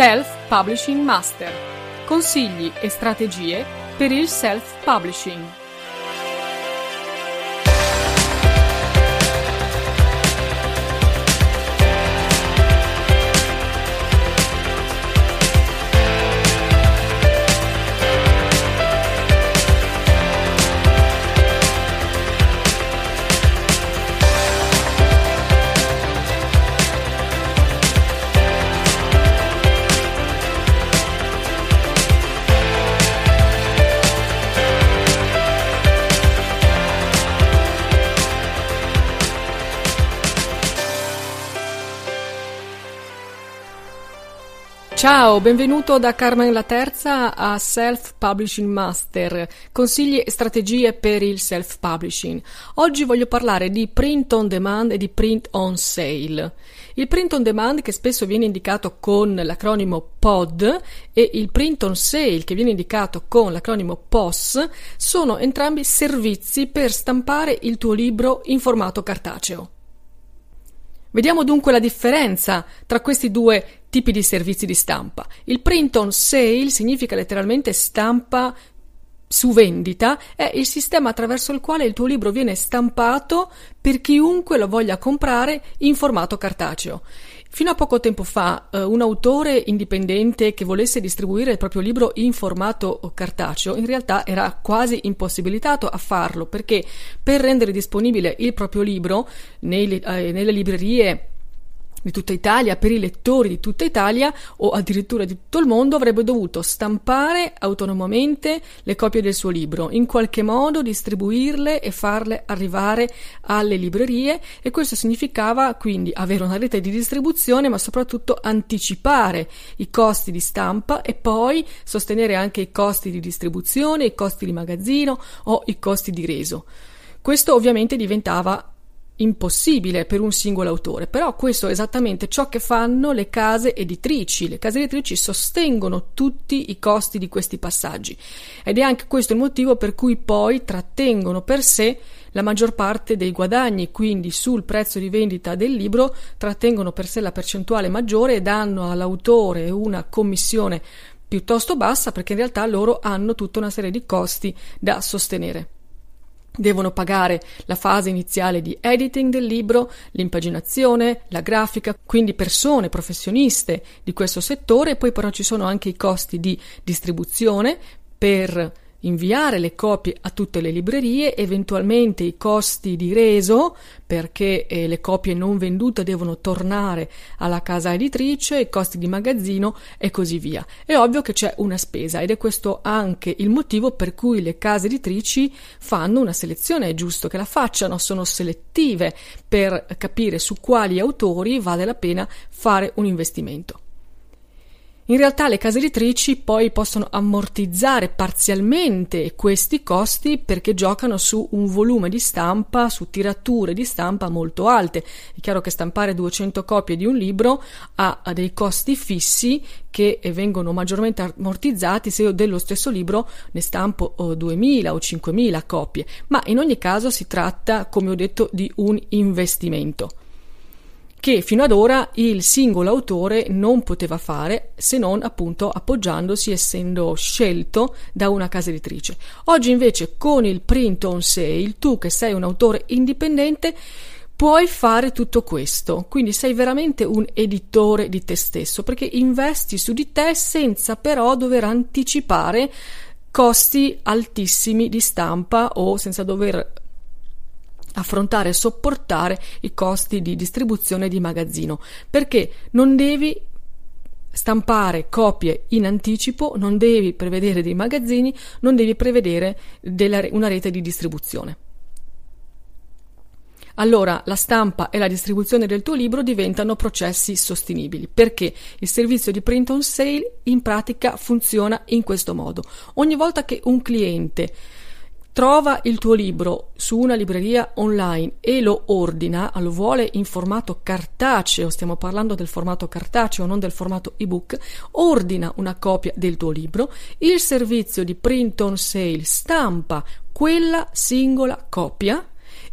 Self-Publishing Master. Consigli e strategie per il self-publishing. Ciao, benvenuto da Carmen La Terza a Self Publishing Master, consigli e strategie per il self publishing. Oggi voglio parlare di print on demand e di print on sale. Il print on demand che spesso viene indicato con l'acronimo POD e il print on sale che viene indicato con l'acronimo POS sono entrambi servizi per stampare il tuo libro in formato cartaceo. Vediamo dunque la differenza tra questi due tipi di servizi di stampa. Il print on sale significa letteralmente stampa su vendita è il sistema attraverso il quale il tuo libro viene stampato per chiunque lo voglia comprare in formato cartaceo. Fino a poco tempo fa eh, un autore indipendente che volesse distribuire il proprio libro in formato cartaceo in realtà era quasi impossibilitato a farlo perché per rendere disponibile il proprio libro nei, eh, nelle librerie di tutta Italia, per i lettori di tutta Italia o addirittura di tutto il mondo, avrebbe dovuto stampare autonomamente le copie del suo libro, in qualche modo distribuirle e farle arrivare alle librerie e questo significava quindi avere una rete di distribuzione ma soprattutto anticipare i costi di stampa e poi sostenere anche i costi di distribuzione, i costi di magazzino o i costi di reso. Questo ovviamente diventava impossibile per un singolo autore, però questo è esattamente ciò che fanno le case editrici. Le case editrici sostengono tutti i costi di questi passaggi ed è anche questo il motivo per cui poi trattengono per sé la maggior parte dei guadagni, quindi sul prezzo di vendita del libro trattengono per sé la percentuale maggiore e danno all'autore una commissione piuttosto bassa perché in realtà loro hanno tutta una serie di costi da sostenere. Devono pagare la fase iniziale di editing del libro, l'impaginazione, la grafica, quindi persone, professioniste di questo settore, poi però ci sono anche i costi di distribuzione per inviare le copie a tutte le librerie, eventualmente i costi di reso, perché eh, le copie non vendute devono tornare alla casa editrice, i costi di magazzino e così via. È ovvio che c'è una spesa ed è questo anche il motivo per cui le case editrici fanno una selezione, è giusto che la facciano, sono selettive per capire su quali autori vale la pena fare un investimento. In realtà le case editrici poi possono ammortizzare parzialmente questi costi perché giocano su un volume di stampa, su tirature di stampa molto alte. È chiaro che stampare 200 copie di un libro ha dei costi fissi che eh, vengono maggiormente ammortizzati se io dello stesso libro ne stampo 2000 o 5000 copie, ma in ogni caso si tratta, come ho detto, di un investimento che fino ad ora il singolo autore non poteva fare se non appunto appoggiandosi essendo scelto da una casa editrice. Oggi invece con il print on sale tu che sei un autore indipendente puoi fare tutto questo, quindi sei veramente un editore di te stesso perché investi su di te senza però dover anticipare costi altissimi di stampa o senza dover affrontare e sopportare i costi di distribuzione di magazzino, perché non devi stampare copie in anticipo, non devi prevedere dei magazzini, non devi prevedere della, una rete di distribuzione. Allora la stampa e la distribuzione del tuo libro diventano processi sostenibili perché il servizio di print on sale in pratica funziona in questo modo. Ogni volta che un cliente trova il tuo libro su una libreria online e lo ordina, lo vuole in formato cartaceo, stiamo parlando del formato cartaceo, non del formato ebook, ordina una copia del tuo libro, il servizio di print on sale stampa quella singola copia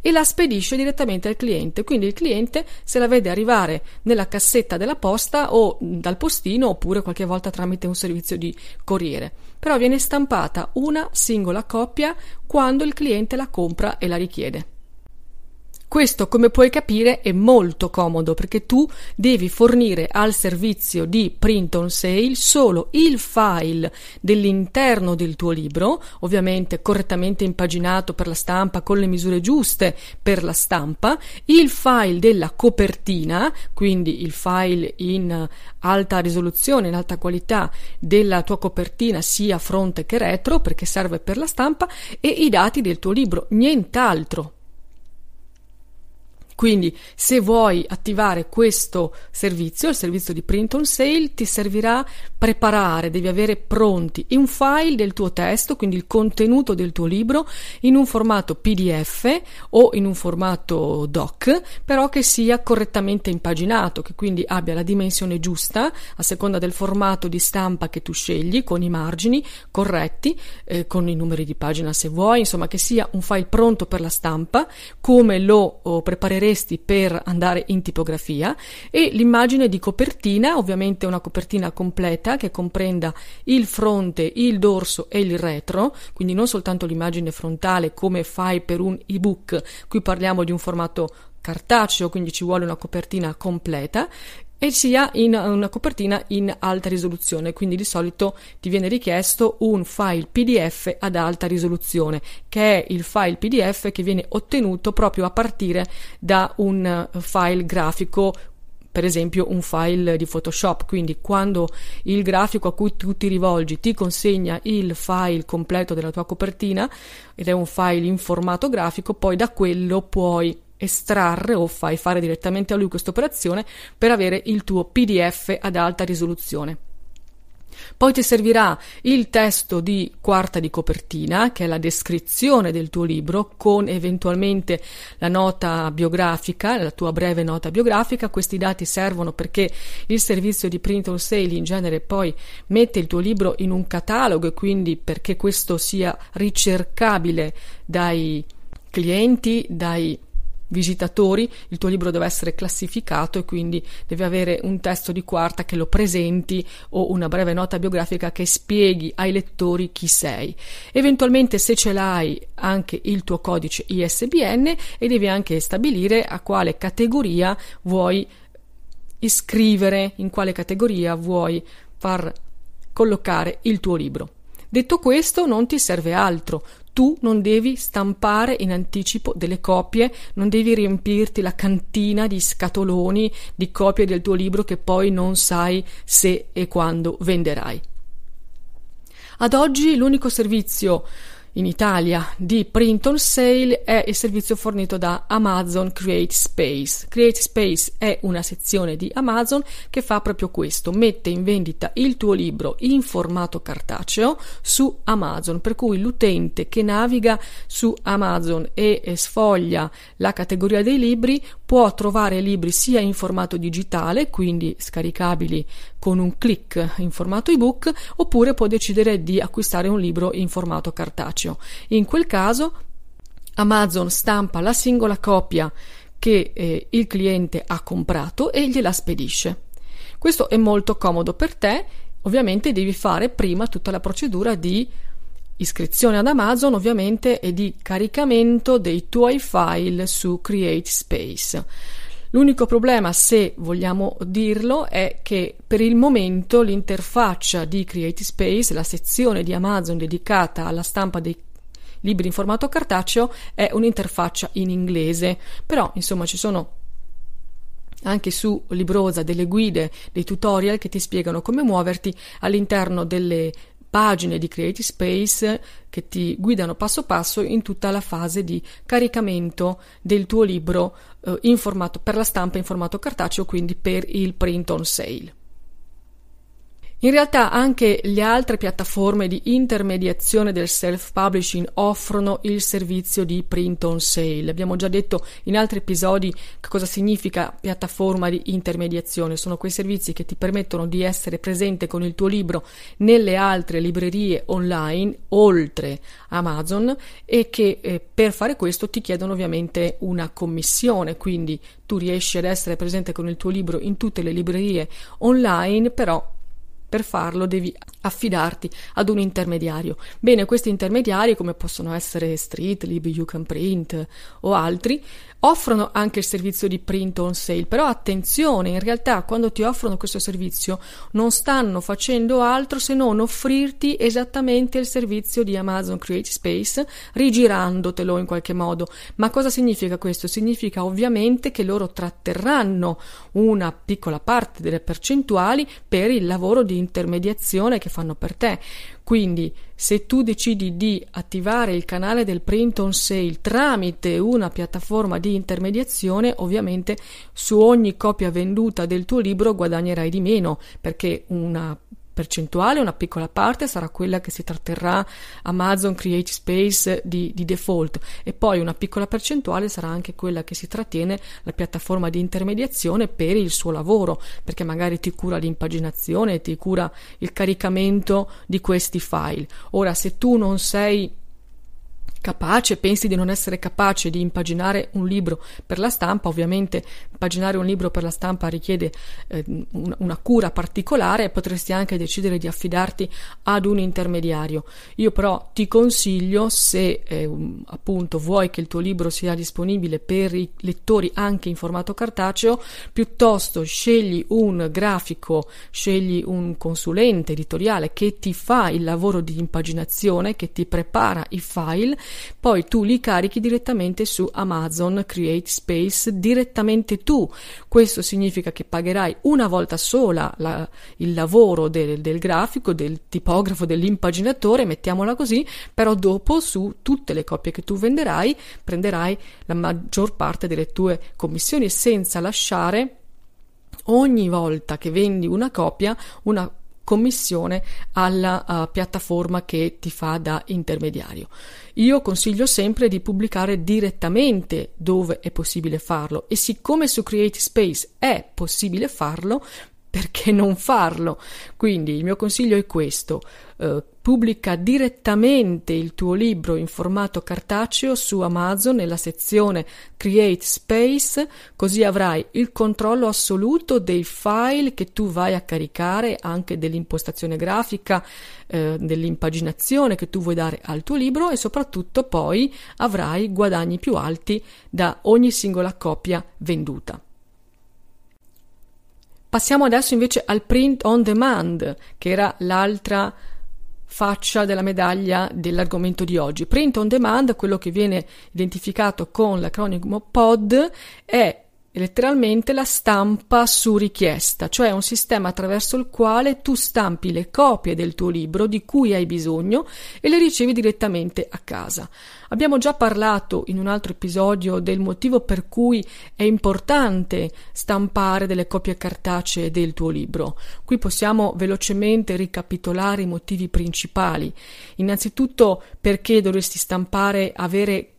e la spedisce direttamente al cliente. Quindi il cliente se la vede arrivare nella cassetta della posta o dal postino oppure qualche volta tramite un servizio di corriere però viene stampata una singola coppia quando il cliente la compra e la richiede. Questo, come puoi capire, è molto comodo perché tu devi fornire al servizio di print on sale solo il file dell'interno del tuo libro, ovviamente correttamente impaginato per la stampa con le misure giuste per la stampa, il file della copertina, quindi il file in alta risoluzione, in alta qualità della tua copertina sia fronte che retro perché serve per la stampa e i dati del tuo libro, nient'altro. Quindi se vuoi attivare questo servizio, il servizio di print on sale, ti servirà preparare, devi avere pronti un file del tuo testo, quindi il contenuto del tuo libro, in un formato PDF o in un formato doc, però che sia correttamente impaginato, che quindi abbia la dimensione giusta a seconda del formato di stampa che tu scegli, con i margini corretti, eh, con i numeri di pagina se vuoi, insomma che sia un file pronto per la stampa, come lo oh, prepareremo useresti per andare in tipografia e l'immagine di copertina, ovviamente una copertina completa che comprenda il fronte, il dorso e il retro, quindi non soltanto l'immagine frontale come fai per un ebook, qui parliamo di un formato cartaceo, quindi ci vuole una copertina completa e sia in una copertina in alta risoluzione, quindi di solito ti viene richiesto un file PDF ad alta risoluzione, che è il file PDF che viene ottenuto proprio a partire da un eh, file grafico per esempio un file di Photoshop, quindi quando il grafico a cui tu ti rivolgi ti consegna il file completo della tua copertina ed è un file in formato grafico, poi da quello puoi estrarre o fai fare direttamente a lui questa operazione per avere il tuo PDF ad alta risoluzione. Poi ti servirà il testo di quarta di copertina, che è la descrizione del tuo libro, con eventualmente la nota biografica, la tua breve nota biografica. Questi dati servono perché il servizio di print on sale in genere poi mette il tuo libro in un catalogo e quindi perché questo sia ricercabile dai clienti, dai visitatori, il tuo libro deve essere classificato e quindi deve avere un testo di quarta che lo presenti o una breve nota biografica che spieghi ai lettori chi sei. Eventualmente se ce l'hai anche il tuo codice ISBN e devi anche stabilire a quale categoria vuoi iscrivere, in quale categoria vuoi far collocare il tuo libro. Detto questo, non ti serve altro. Tu non devi stampare in anticipo delle copie, non devi riempirti la cantina di scatoloni di copie del tuo libro che poi non sai se e quando venderai. Ad oggi l'unico servizio in Italia di print on sale è il servizio fornito da Amazon Create Space. Create Space è una sezione di Amazon che fa proprio questo, mette in vendita il tuo libro in formato cartaceo su Amazon, per cui l'utente che naviga su Amazon e sfoglia la categoria dei libri può trovare libri sia in formato digitale, quindi scaricabili con un clic in formato ebook, oppure può decidere di acquistare un libro in formato cartaceo commercio. In quel caso Amazon stampa la singola copia che eh, il cliente ha comprato e gliela spedisce. Questo è molto comodo per te, ovviamente devi fare prima tutta la procedura di iscrizione ad Amazon ovviamente e di caricamento dei tuoi file su CreateSpace. L'unico problema, se vogliamo dirlo, è che per il momento l'interfaccia di Space, la sezione di Amazon dedicata alla stampa dei libri in formato cartaceo, è un'interfaccia in inglese. Però, insomma, ci sono anche su Librosa delle guide, dei tutorial che ti spiegano come muoverti all'interno delle pagine di Creative Space che ti guidano passo passo in tutta la fase di caricamento del tuo libro eh, formato, per la stampa in formato cartaceo, quindi per il print on sale. In realtà anche le altre piattaforme di intermediazione del self-publishing offrono il servizio di print on sale. Abbiamo già detto in altri episodi che cosa significa piattaforma di intermediazione. Sono quei servizi che ti permettono di essere presente con il tuo libro nelle altre librerie online oltre Amazon e che eh, per fare questo ti chiedono ovviamente una commissione, quindi tu riesci ad essere presente con il tuo libro in tutte le librerie online, però per farlo devi affidarti ad un intermediario. Bene, questi intermediari, come possono essere Streetlib, You Can Print o altri, offrono anche il servizio di print on sale, però attenzione, in realtà quando ti offrono questo servizio non stanno facendo altro se non offrirti esattamente il servizio di Amazon Create Space, rigirandotelo in qualche modo. Ma cosa significa questo? Significa ovviamente che loro tratterranno una piccola parte delle percentuali per il lavoro di intermediazione che fanno per te. Quindi, se tu decidi di attivare il canale del print on sale tramite una piattaforma di intermediazione, ovviamente su ogni copia venduta del tuo libro guadagnerai di meno perché una percentuale, una piccola parte sarà quella che si tratterrà Amazon Create Space di, di, default e poi una piccola percentuale sarà anche quella che si trattiene la piattaforma di intermediazione per il suo lavoro, perché magari ti cura l'impaginazione, ti cura il caricamento di questi file. Ora, se tu non sei capace, pensi di non essere capace di impaginare un libro per la stampa, ovviamente impaginare un libro per la stampa richiede eh, una cura particolare e potresti anche decidere di affidarti ad un intermediario. Io però ti consiglio se eh, um, appunto vuoi che il tuo libro sia disponibile per i lettori anche in formato cartaceo, piuttosto scegli un grafico, scegli un consulente editoriale che ti fa il lavoro di impaginazione, che ti prepara i file poi tu li carichi direttamente su Amazon Create Space direttamente tu. Questo significa che pagherai una volta sola la, il lavoro del, del grafico, del tipografo, dell'impaginatore, mettiamola così, però dopo su tutte le copie che tu venderai prenderai la maggior parte delle tue commissioni senza lasciare ogni volta che vendi una copia una commissione alla uh, piattaforma che ti fa da intermediario. Io consiglio sempre di pubblicare direttamente dove è possibile farlo e siccome su Create Space è possibile farlo, perché non farlo? Quindi il mio consiglio è questo: eh, pubblica direttamente il tuo libro in formato cartaceo su Amazon nella sezione Create Space, così avrai il controllo assoluto dei file che tu vai a caricare, anche dell'impostazione grafica, eh, dell'impaginazione che tu vuoi dare al tuo libro e soprattutto poi avrai guadagni più alti da ogni singola copia venduta. Passiamo adesso invece al print on demand, che era l'altra faccia della medaglia dell'argomento di oggi. Print on demand, quello che viene identificato con l'acronimo POD, è letteralmente la stampa su richiesta, cioè un sistema attraverso il quale tu stampi le copie del tuo libro di cui hai bisogno e le ricevi direttamente a casa. Abbiamo già parlato in un altro episodio del motivo per cui è importante stampare delle copie cartacee del tuo libro. Qui possiamo velocemente ricapitolare i motivi principali. Innanzitutto perché dovresti stampare, avere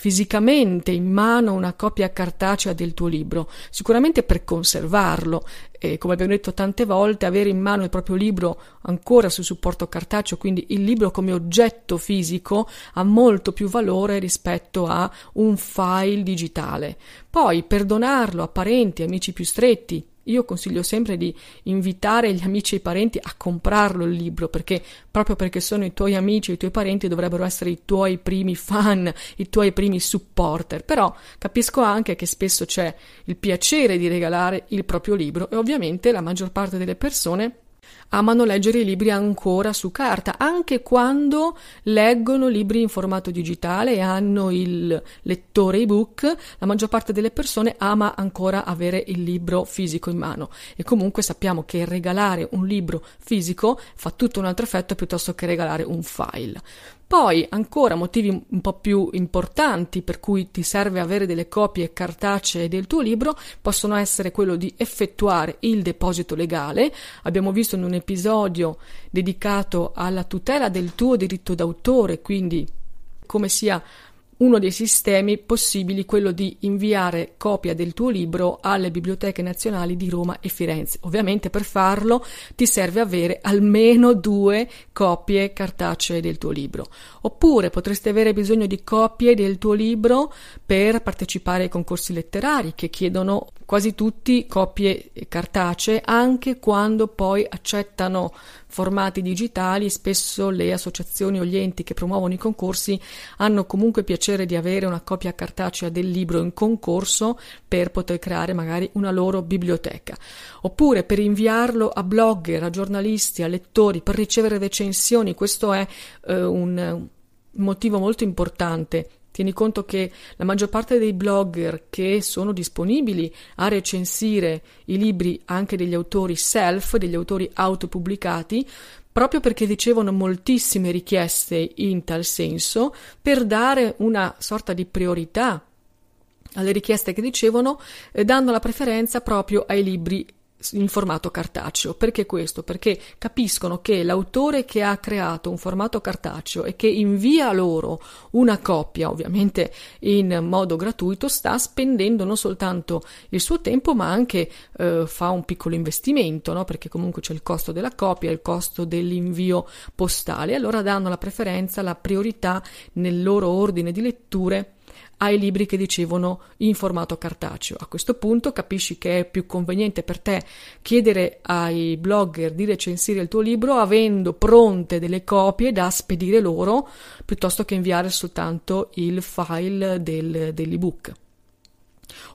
fisicamente in mano una copia cartacea del tuo libro, sicuramente per conservarlo e come abbiamo detto tante volte avere in mano il proprio libro ancora su supporto cartaceo, quindi il libro come oggetto fisico ha molto più valore rispetto a un file digitale. Poi per donarlo a parenti, amici più stretti, io consiglio sempre di invitare gli amici e i parenti a comprarlo il libro perché proprio perché sono i tuoi amici e i tuoi parenti dovrebbero essere i tuoi primi fan, i tuoi primi supporter. Però capisco anche che spesso c'è il piacere di regalare il proprio libro e ovviamente la maggior parte delle persone amano leggere i libri ancora su carta, anche quando leggono libri in formato digitale e hanno il lettore ebook, la maggior parte delle persone ama ancora avere il libro fisico in mano e comunque sappiamo che regalare un libro fisico fa tutto un altro effetto piuttosto che regalare un file. Poi, ancora motivi un po' più importanti per cui ti serve avere delle copie cartacee del tuo libro possono essere quello di effettuare il deposito legale. Abbiamo visto in un episodio dedicato alla tutela del tuo diritto d'autore, quindi come sia uno dei sistemi possibili è quello di inviare copia del tuo libro alle biblioteche nazionali di Roma e Firenze. Ovviamente per farlo ti serve avere almeno due copie cartacee del tuo libro. Oppure potresti avere bisogno di copie del tuo libro per partecipare ai concorsi letterari che chiedono quasi tutti copie cartacee anche quando poi accettano formati digitali, spesso le associazioni o gli enti che promuovono i concorsi hanno comunque piacere di avere una copia cartacea del libro in concorso per poter creare magari una loro biblioteca, oppure per inviarlo a blogger, a giornalisti, a lettori, per ricevere recensioni. Questo è eh, un motivo molto importante Tieni conto che la maggior parte dei blogger che sono disponibili a recensire i libri anche degli autori self, degli autori autopubblicati, proprio perché ricevono moltissime richieste in tal senso, per dare una sorta di priorità alle richieste che ricevono, eh, dando la preferenza proprio ai libri in formato cartaceo. Perché questo? Perché capiscono che l'autore che ha creato un formato cartaceo e che invia loro una copia, ovviamente in modo gratuito, sta spendendo non soltanto il suo tempo, ma anche eh, fa un piccolo investimento, no? perché comunque c'è il costo della copia, il costo dell'invio postale. Allora danno la preferenza, la priorità nel loro ordine di letture ai libri che dicevano in formato cartaceo. A questo punto capisci che è più conveniente per te chiedere ai blogger di recensire il tuo libro avendo pronte delle copie da spedire loro piuttosto che inviare soltanto il file del, dell'ebook.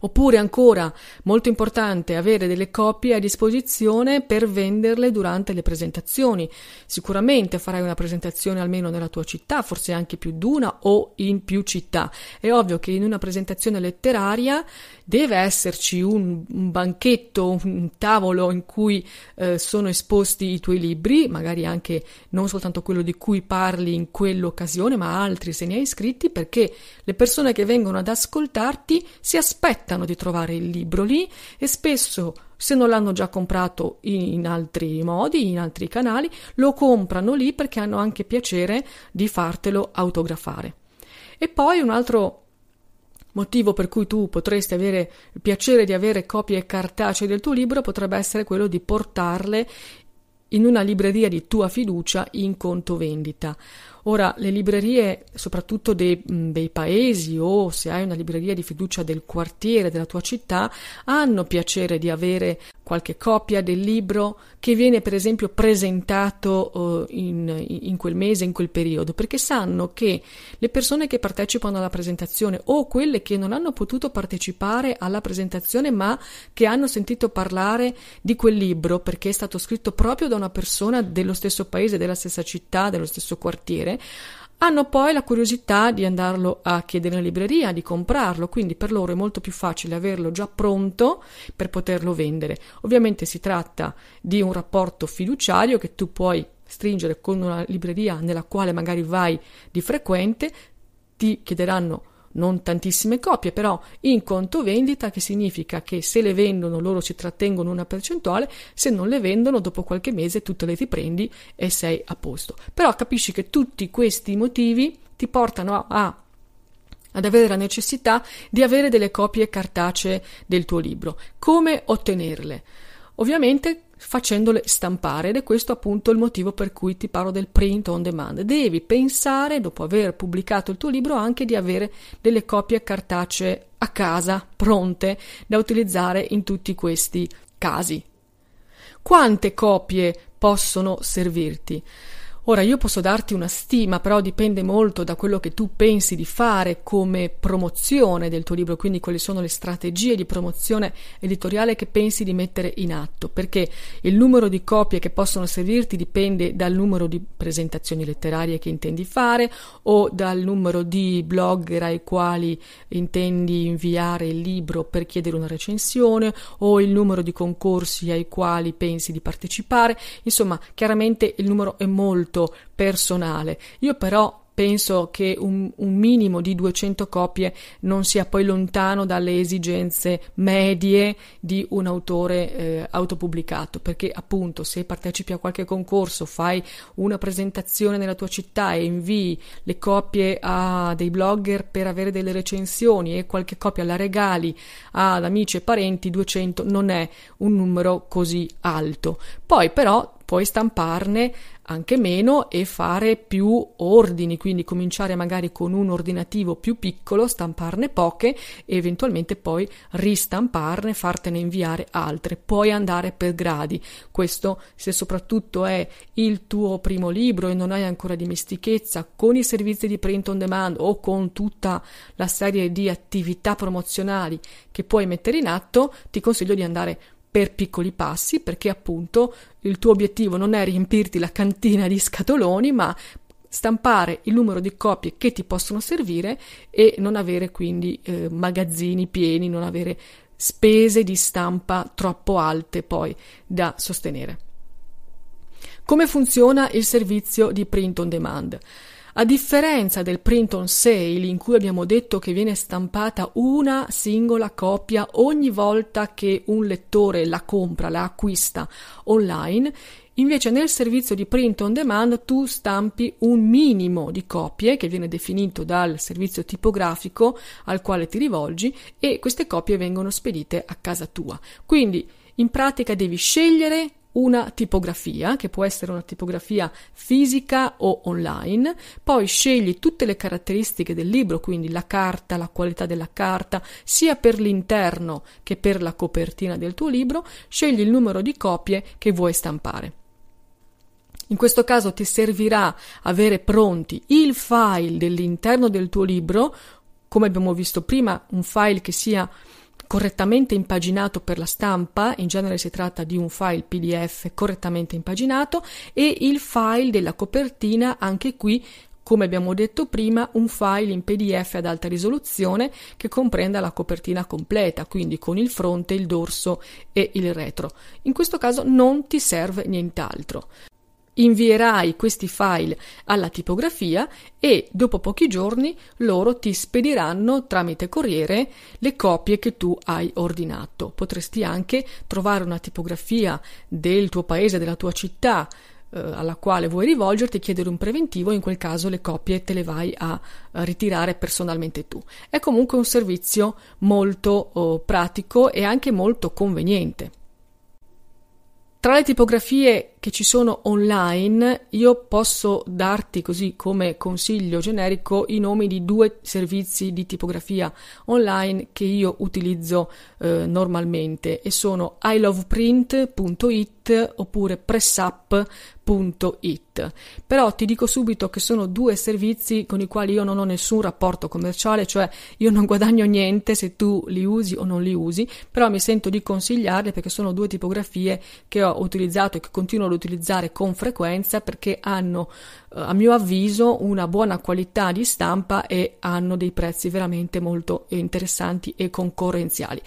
Oppure ancora, molto importante, avere delle copie a disposizione per venderle durante le presentazioni. Sicuramente farai una presentazione almeno nella tua città, forse anche più di una o in più città. È ovvio che in una presentazione letteraria deve esserci un, un banchetto, un tavolo in cui eh, sono esposti i tuoi libri, magari anche non soltanto quello di cui parli in quell'occasione, ma altri se ne hai iscritti, perché le persone che vengono ad ascoltarti si aspettano aspettano di trovare il libro lì e spesso, se non l'hanno già comprato in altri modi, in altri canali, lo comprano lì perché hanno anche piacere di fartelo autografare. E poi un altro motivo per cui tu potresti avere il piacere di avere copie cartacee del tuo libro potrebbe essere quello di portarle in una libreria di tua fiducia in conto vendita Ora, le librerie, soprattutto dei, dei, paesi o se hai una libreria di fiducia del quartiere, della tua città, hanno piacere di avere qualche copia del libro che viene per esempio presentato eh, in, in quel mese, in quel periodo, perché sanno che le persone che partecipano alla presentazione o quelle che non hanno potuto partecipare alla presentazione ma che hanno sentito parlare di quel libro perché è stato scritto proprio da una persona dello stesso paese, della stessa città, dello stesso quartiere, hanno poi la curiosità di andarlo a chiedere in libreria, di comprarlo, quindi per loro è molto più facile averlo già pronto per poterlo vendere. Ovviamente si tratta di un rapporto fiduciario che tu puoi stringere con una libreria nella quale magari vai di frequente, ti chiederanno non tantissime copie, però in conto vendita, che significa che se le vendono loro ci trattengono una percentuale, se non le vendono dopo qualche mese tu te le riprendi e sei a posto. Però capisci che tutti questi motivi ti portano a, a ad avere la necessità di avere delle copie cartacee del tuo libro. Come ottenerle? Ovviamente facendole stampare ed è questo appunto il motivo per cui ti parlo del print on demand. Devi pensare, dopo aver pubblicato il tuo libro, anche di avere delle copie cartacee a casa pronte da utilizzare in tutti questi casi. Quante copie possono servirti? Ora io posso darti una stima, però dipende molto da quello che tu pensi di fare come promozione del tuo libro, quindi quali sono le strategie di promozione editoriale che pensi di mettere in atto, perché il numero di copie che possono servirti dipende dal numero di presentazioni letterarie che intendi fare o dal numero di blogger ai quali intendi inviare il libro per chiedere una recensione o il numero di concorsi ai quali pensi di partecipare, insomma chiaramente il numero è molto molto personale. Io però penso che un, un, minimo di 200 copie non sia poi lontano dalle esigenze medie di un autore eh, autopubblicato, perché appunto se partecipi a qualche concorso, fai una presentazione nella tua città e invii le copie a dei blogger per avere delle recensioni e qualche copia la regali ad amici e parenti, 200 non è un numero così alto. Poi però puoi stamparne anche meno e fare più ordini, quindi cominciare magari con un ordinativo più piccolo, stamparne poche e eventualmente poi ristamparne, fartene inviare altre. Puoi andare per gradi. Questo se soprattutto è il tuo primo libro e non hai ancora dimestichezza con i servizi di print on demand o con tutta la serie di attività promozionali che puoi mettere in atto, ti consiglio di andare per piccoli passi, perché appunto il tuo obiettivo non è riempirti la cantina di scatoloni, ma stampare il numero di copie che ti possono servire e non avere quindi eh, magazzini pieni, non avere spese di stampa troppo alte poi da sostenere. Come funziona il servizio di print on demand? A differenza del print on sale, in cui abbiamo detto che viene stampata una singola copia ogni volta che un lettore la compra, la acquista online, Invece nel servizio di print on demand tu stampi un minimo di copie che viene definito dal servizio tipografico al quale ti rivolgi e queste copie vengono spedite a casa tua. Quindi in pratica devi scegliere una tipografia, che può essere una tipografia fisica o online, poi scegli tutte le caratteristiche del libro, quindi la carta, la qualità della carta, sia per l'interno che per la copertina del tuo libro, scegli il numero di copie che vuoi stampare. In questo caso ti servirà avere pronti il file dell'interno del tuo libro, come abbiamo visto prima, un file che sia correttamente impaginato per la stampa, in genere si tratta di un file PDF correttamente impaginato, e il file della copertina, anche qui, come abbiamo detto prima, un file in PDF ad alta risoluzione che comprenda la copertina completa, quindi con il fronte, il dorso e il retro. In questo caso non ti serve nient'altro invierai questi file alla tipografia e dopo pochi giorni loro ti spediranno tramite corriere le copie che tu hai ordinato. Potresti anche trovare una tipografia del tuo paese, della tua città eh, alla quale vuoi rivolgerti, chiedere un preventivo, in quel caso le copie te le vai a, a ritirare personalmente tu. È comunque un servizio molto oh, pratico e anche molto conveniente. Tra le tipografie che ci sono online, io posso darti così come consiglio generico i nomi di due servizi di tipografia online che io utilizzo eh, normalmente e sono iloveprint.it oppure pressup.it. Però ti dico subito che sono due servizi con i quali io non ho nessun rapporto commerciale, cioè io non guadagno niente se tu li usi o non li usi, però mi sento di consigliarli perché sono due tipografie che ho utilizzato e che continuo ad utilizzare con frequenza perché hanno eh, a mio avviso una buona qualità di stampa e hanno dei prezzi veramente molto interessanti e concorrenziali.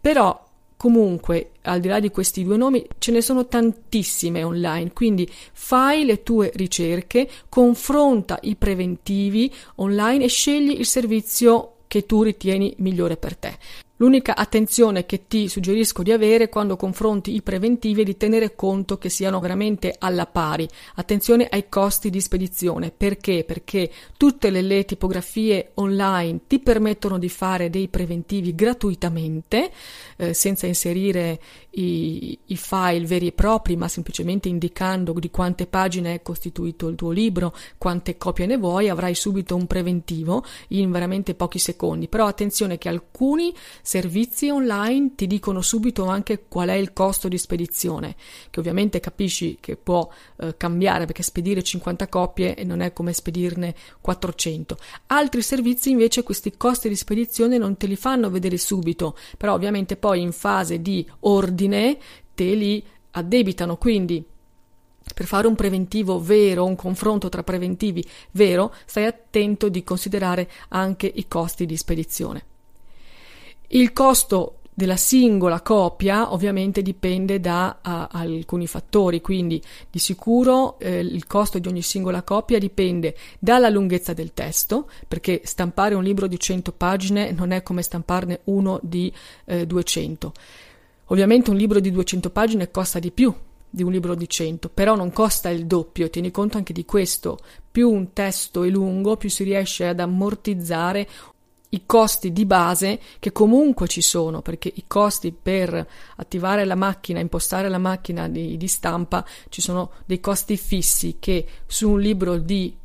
Però Comunque, al di là di questi due nomi, ce ne sono tantissime online, quindi fai le tue ricerche, confronta i preventivi online e scegli il servizio che tu ritieni migliore per te. L'unica attenzione che ti suggerisco di avere quando confronti i preventivi è di tenere conto che siano veramente alla pari. Attenzione ai costi di spedizione. Perché? Perché tutte le, le tipografie online ti permettono di fare dei preventivi gratuitamente, eh, senza inserire i, i file veri e propri, ma semplicemente indicando di quante pagine è costituito il tuo libro, quante copie ne vuoi, avrai subito un preventivo in veramente pochi secondi. Però attenzione che alcuni servizi online ti dicono subito anche qual è il costo di spedizione, che ovviamente capisci che può eh, cambiare perché spedire 50 copie non è come spedirne 400. Altri servizi invece questi costi di spedizione non te li fanno vedere subito, però ovviamente poi in fase di ordine te li addebitano, quindi per fare un preventivo vero, un confronto tra preventivi vero, stai attento di considerare anche i costi di spedizione. Il costo della singola copia ovviamente dipende da a, alcuni fattori, quindi di sicuro eh, il costo di ogni singola copia dipende dalla lunghezza del testo, perché stampare un libro di 100 pagine non è come stamparne uno di eh, 200. Ovviamente un libro di 200 pagine costa di più di un libro di 100, però non costa il doppio, tieni conto anche di questo, più un testo è lungo, più si riesce ad ammortizzare i costi di base che comunque ci sono, perché i costi per attivare la macchina, impostare la macchina di, di stampa, ci sono dei costi fissi che su un libro di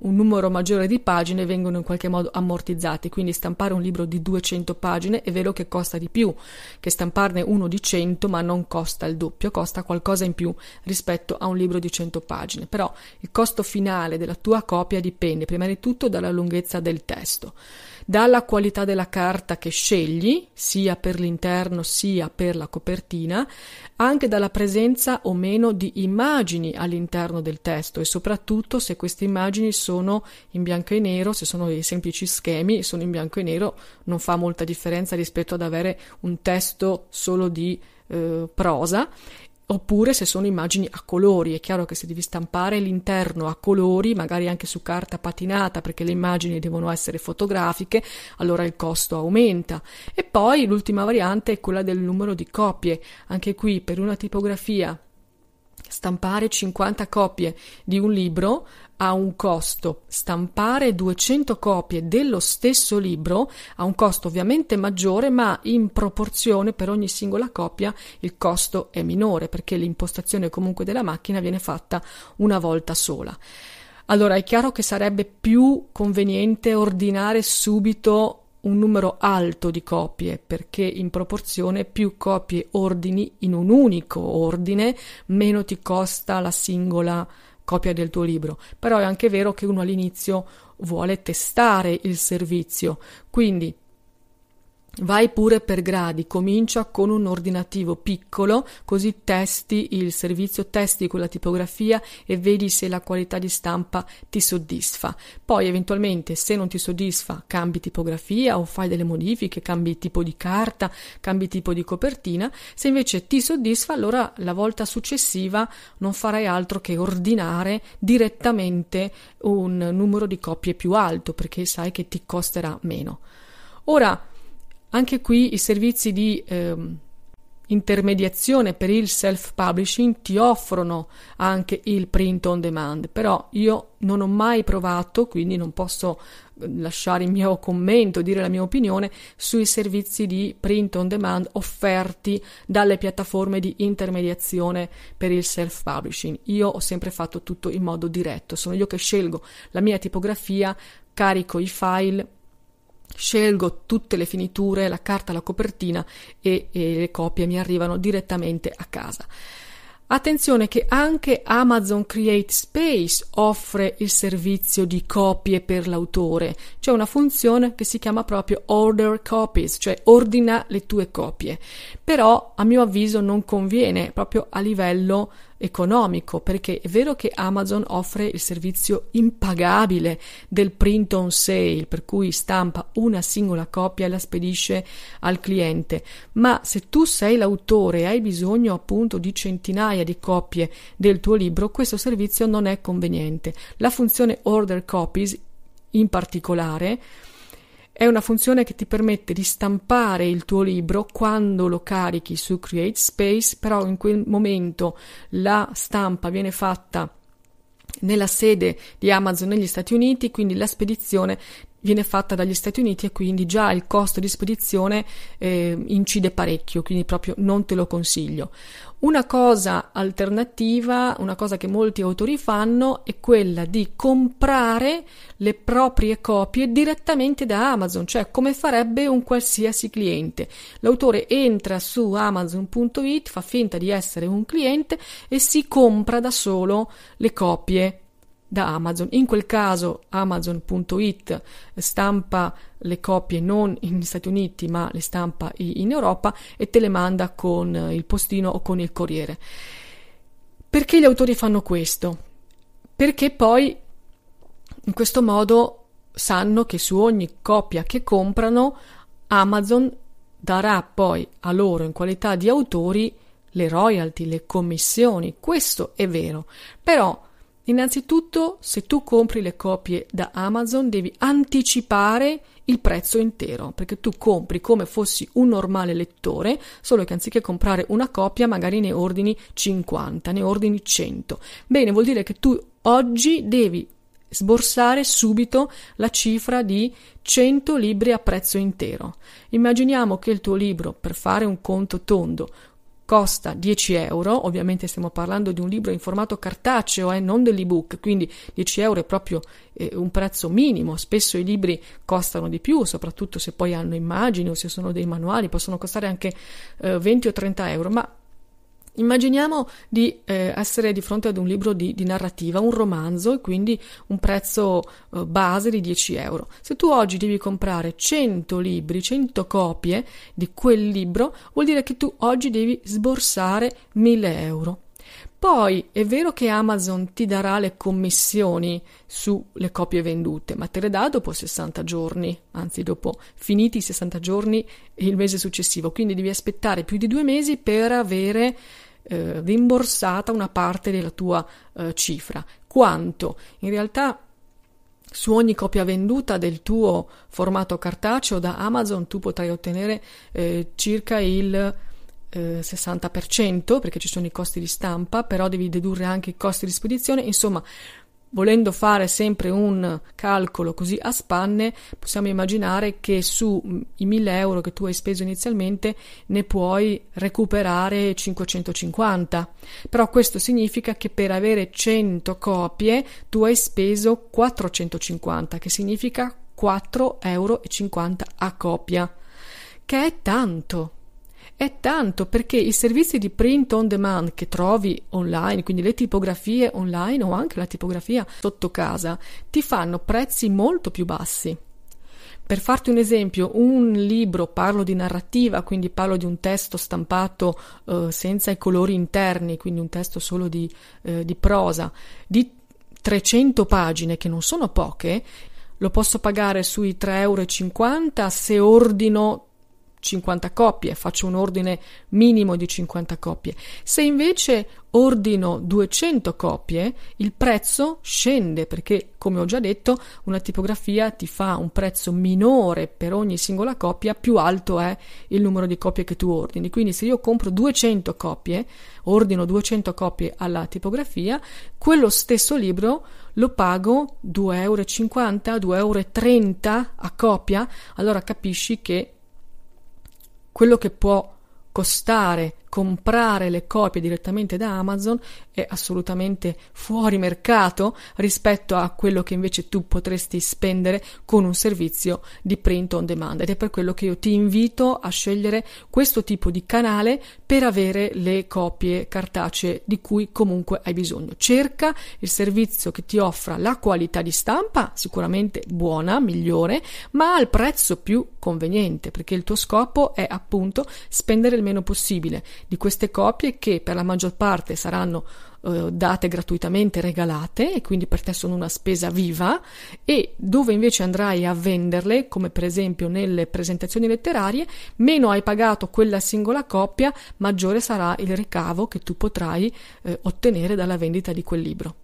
un numero maggiore di pagine vengono in qualche modo ammortizzati, quindi stampare un libro di 200 pagine è vero che costa di più che stamparne uno di 100, ma non costa il doppio, costa qualcosa in più rispetto a un libro di 100 pagine, però il costo finale della tua copia dipende prima di tutto dalla lunghezza del testo dalla qualità della carta che scegli, sia per l'interno sia per la copertina, anche dalla presenza o meno di immagini all'interno del testo e soprattutto se queste immagini sono in bianco e nero, se sono dei semplici schemi, sono in bianco e nero, non fa molta differenza rispetto ad avere un testo solo di eh, prosa Oppure se sono immagini a colori, è chiaro che se devi stampare l'interno a colori, magari anche su carta patinata perché le immagini devono essere fotografiche, allora il costo aumenta. E poi l'ultima variante è quella del numero di copie. Anche qui per una tipografia stampare 50 copie di un libro ha un costo, stampare 200 copie dello stesso libro ha un costo ovviamente maggiore, ma in proporzione per ogni singola copia il costo è minore perché l'impostazione comunque della macchina viene fatta una volta sola. Allora è chiaro che sarebbe più conveniente ordinare subito un numero alto di copie perché in proporzione più copie ordini in un unico ordine meno ti costa la singola copia del tuo libro però è anche vero che uno all'inizio vuole testare il servizio quindi Vai pure per gradi, comincia con un ordinativo piccolo, così testi il servizio, testi quella tipografia e vedi se la qualità di stampa ti soddisfa. Poi eventualmente se non ti soddisfa cambi tipografia o fai delle modifiche, cambi tipo di carta, cambi tipo di copertina. Se invece ti soddisfa allora la volta successiva non farai altro che ordinare direttamente un numero di copie più alto perché sai che ti costerà meno. Ora, anche qui i servizi di ehm, intermediazione per il self-publishing ti offrono anche il print on demand, però io non ho mai provato, quindi non posso ehm, lasciare il mio commento, dire la mia opinione sui servizi di print on demand offerti dalle piattaforme di intermediazione per il self-publishing. Io ho sempre fatto tutto in modo diretto, sono io che scelgo la mia tipografia, carico i file scelgo tutte le finiture, la carta, la copertina e, e le copie mi arrivano direttamente a casa. Attenzione che anche Amazon Create Space offre il servizio di copie per l'autore. C'è una funzione che si chiama proprio order copies, cioè ordina le tue copie. Però a mio avviso non conviene proprio a livello economico, perché è vero che Amazon offre il servizio impagabile del print on sale, per cui stampa una singola copia e la spedisce al cliente, ma se tu sei l'autore e hai bisogno appunto di centinaia di copie del tuo libro, questo servizio non è conveniente. La funzione order copies in particolare è una funzione che ti permette di stampare il tuo libro quando lo carichi su CreateSpace, però in quel momento la stampa viene fatta nella sede di Amazon negli Stati Uniti, quindi la spedizione viene fatta dagli Stati Uniti e quindi già il costo di spedizione eh, incide parecchio, quindi proprio non te lo consiglio. Una cosa alternativa, una cosa che molti autori fanno, è quella di comprare le proprie copie direttamente da Amazon, cioè come farebbe un qualsiasi cliente. L'autore entra su amazon.it, fa finta di essere un cliente e si compra da solo le copie da Amazon. In quel caso Amazon.it stampa le copie non negli Stati Uniti ma le stampa in Europa e te le manda con eh, il postino o con il corriere. Perché gli autori fanno questo? Perché poi in questo modo sanno che su ogni copia che comprano Amazon darà poi a loro in qualità di autori le royalty, le commissioni. Questo è vero, però Innanzitutto, se tu compri le copie da Amazon, devi anticipare il prezzo intero, perché tu compri come fossi un normale lettore, solo che anziché comprare una copia, magari ne ordini 50, ne ordini 100. Bene, vuol dire che tu oggi devi sborsare subito la cifra di 100 libri a prezzo intero. Immaginiamo che il tuo libro, per fare un conto tondo, costa 10 euro, ovviamente stiamo parlando di un libro in formato cartaceo e eh, non dell'ebook, quindi 10 euro è proprio eh, un prezzo minimo, spesso i libri costano di più, soprattutto se poi hanno immagini o se sono dei manuali, possono costare anche eh, 20 o 30 euro, ma Immaginiamo di eh, essere di fronte ad un libro di, di, narrativa, un romanzo e quindi un prezzo eh, base di 10 euro. Se tu oggi devi comprare 100 libri, 100 copie di quel libro, vuol dire che tu oggi devi sborsare 1000 euro. Poi è vero che Amazon ti darà le commissioni sulle copie vendute, ma te le dà dopo 60 giorni, anzi dopo finiti i 60 giorni il mese successivo, quindi devi aspettare più di due mesi per avere eh, rimborsata una parte della tua eh, cifra. Quanto? In realtà su ogni copia venduta del tuo formato cartaceo da Amazon tu potrai ottenere eh, circa il 60% eh, perché ci sono i costi di stampa, però devi dedurre anche i costi di spedizione, insomma Volendo fare sempre un calcolo così a spanne, possiamo immaginare che sui mm, 1000 euro che tu hai speso inizialmente ne puoi recuperare 550. Però questo significa che per avere 100 copie tu hai speso 450, che significa 4,50 euro a copia, che è tanto. È tanto perché i servizi di print on demand che trovi online, quindi le tipografie online o anche la tipografia sotto casa, ti fanno prezzi molto più bassi. Per farti un esempio, un libro, parlo di narrativa, quindi parlo di un testo stampato eh, senza i colori interni, quindi un testo solo di, eh, di prosa, di 300 pagine, che non sono poche, lo posso pagare sui 3,50 euro se ordino 50 coppie, faccio un ordine minimo di 50 coppie. Se invece ordino 200 copie, il prezzo scende perché, come ho già detto, una tipografia ti fa un prezzo minore per ogni singola copia, più alto è il numero di copie che tu ordini. Quindi se io compro 200 copie, ordino 200 copie alla tipografia, quello stesso libro lo pago 2,50 2,30 euro a copia, allora capisci che quello che può costare comprare le copie direttamente da Amazon è assolutamente fuori mercato rispetto a quello che invece tu potresti spendere con un servizio di print on demand ed è per quello che io ti invito a scegliere questo tipo di canale per avere le copie cartacee di cui comunque hai bisogno. Cerca il servizio che ti offra la qualità di stampa, sicuramente buona, migliore, ma al prezzo più conveniente, perché il tuo scopo è appunto spendere il meno possibile di queste copie che per la maggior parte saranno eh, date gratuitamente, regalate e quindi per te sono una spesa viva e dove invece andrai a venderle, come per esempio nelle presentazioni letterarie, meno hai pagato quella singola copia, maggiore sarà il ricavo che tu potrai eh, ottenere dalla vendita di quel libro.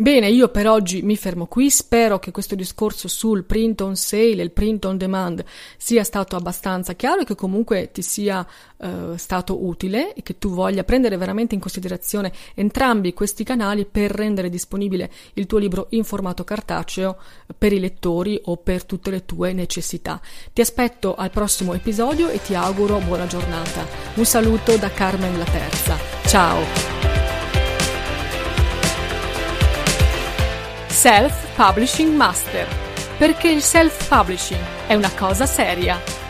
Bene, io per oggi mi fermo qui, spero che questo discorso sul print on sale e il print on demand sia stato abbastanza chiaro e che comunque ti sia eh, stato utile e che tu voglia prendere veramente in considerazione entrambi questi canali per rendere disponibile il tuo libro in formato cartaceo per i lettori o per tutte le tue necessità. Ti aspetto al prossimo episodio e ti auguro buona giornata. Un saluto da Carmen la Terza. Ciao! Self Publishing Master. Perché il self-publishing è una cosa seria.